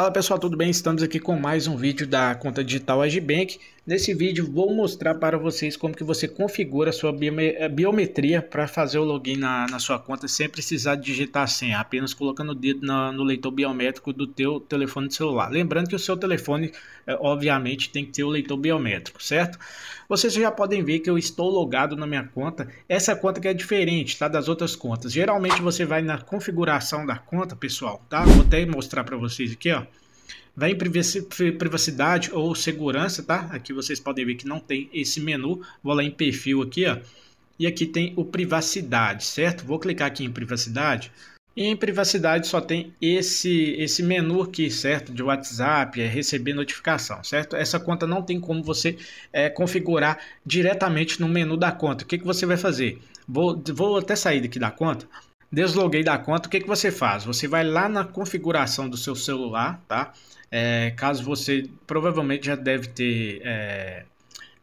Fala pessoal, tudo bem? Estamos aqui com mais um vídeo da conta digital Agibank. Nesse vídeo vou mostrar para vocês como que você configura a sua eh, biometria para fazer o login na, na, sua conta sem precisar digitar a senha, apenas colocando o dedo no leitor biométrico do teu telefone de celular. Lembrando que o seu telefone, eh, obviamente, tem que ter o leitor biométrico, certo? Vocês já podem ver que eu estou logado na minha conta. Essa conta que é diferente tá, das outras contas. Geralmente você vai na configuração da conta, pessoal, tá? Vou até mostrar para vocês aqui, ó. Vem privacidade ou segurança, tá? Aqui vocês podem ver que não tem esse menu. Vou lá em perfil aqui, ó. E aqui tem o privacidade, certo? Vou clicar aqui em privacidade. E em privacidade só tem esse esse menu aqui, certo? De WhatsApp, é receber notificação, certo? Essa conta não tem como você é, configurar diretamente no menu da conta. O que, que você vai fazer? Vou, vou até sair daqui da conta desloguei da conta, o que, que você faz? Você vai lá na configuração do seu celular, tá? É, caso você provavelmente já deve ter é,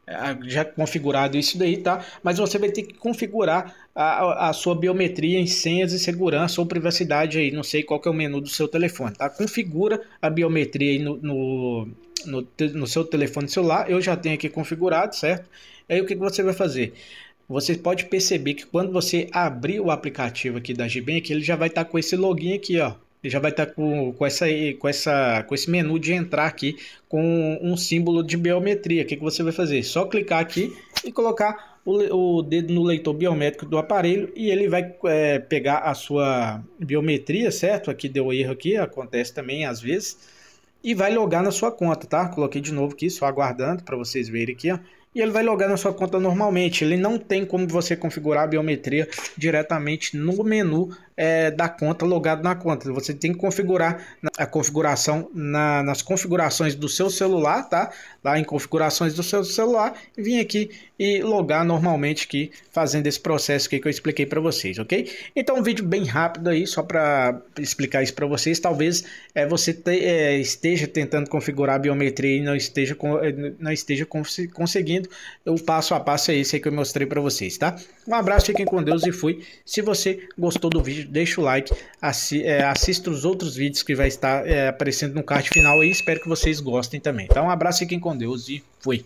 é, já configurado isso daí, tá? Mas você vai ter que configurar a, a sua biometria em senhas e segurança ou privacidade aí, não sei qual que é o menu do seu telefone, tá? Configura a biometria aí no, no, no, no seu telefone celular, eu já tenho aqui configurado, certo? Aí o que, que você vai fazer? você pode perceber que quando você abrir o aplicativo aqui da Gbank, ele já vai estar tá com esse login aqui, ó. Ele já vai estar tá com, com, essa, com, essa, com esse menu de entrar aqui com um símbolo de biometria. O que, que você vai fazer? Só clicar aqui e colocar o, o dedo no leitor biométrico do aparelho e ele vai é, pegar a sua biometria, certo? Aqui deu erro aqui, acontece também às vezes e vai logar na sua conta, tá? Coloquei de novo aqui, só aguardando para vocês verem aqui, ó e ele vai logar na sua conta normalmente. Ele não tem como você configurar a biometria diretamente no menu é, da conta, logado na conta. Você tem que configurar a configuração na, nas configurações do seu celular, tá? Lá em configurações do seu celular, vim aqui e logar normalmente aqui, fazendo esse processo que eu expliquei para vocês, ok? Então, um vídeo bem rápido aí, só para explicar isso para vocês. Talvez é, você te, é, esteja tentando configurar a biometria e não esteja, não esteja cons conseguindo feito, o passo a passo é esse aí que eu mostrei para vocês, tá? Um abraço, fiquem com Deus e fui. Se você gostou do vídeo, deixa o like, assi é, assista os outros vídeos que vai estar é, aparecendo no card final e espero que vocês gostem também. Então, um abraço, fiquem com Deus e fui.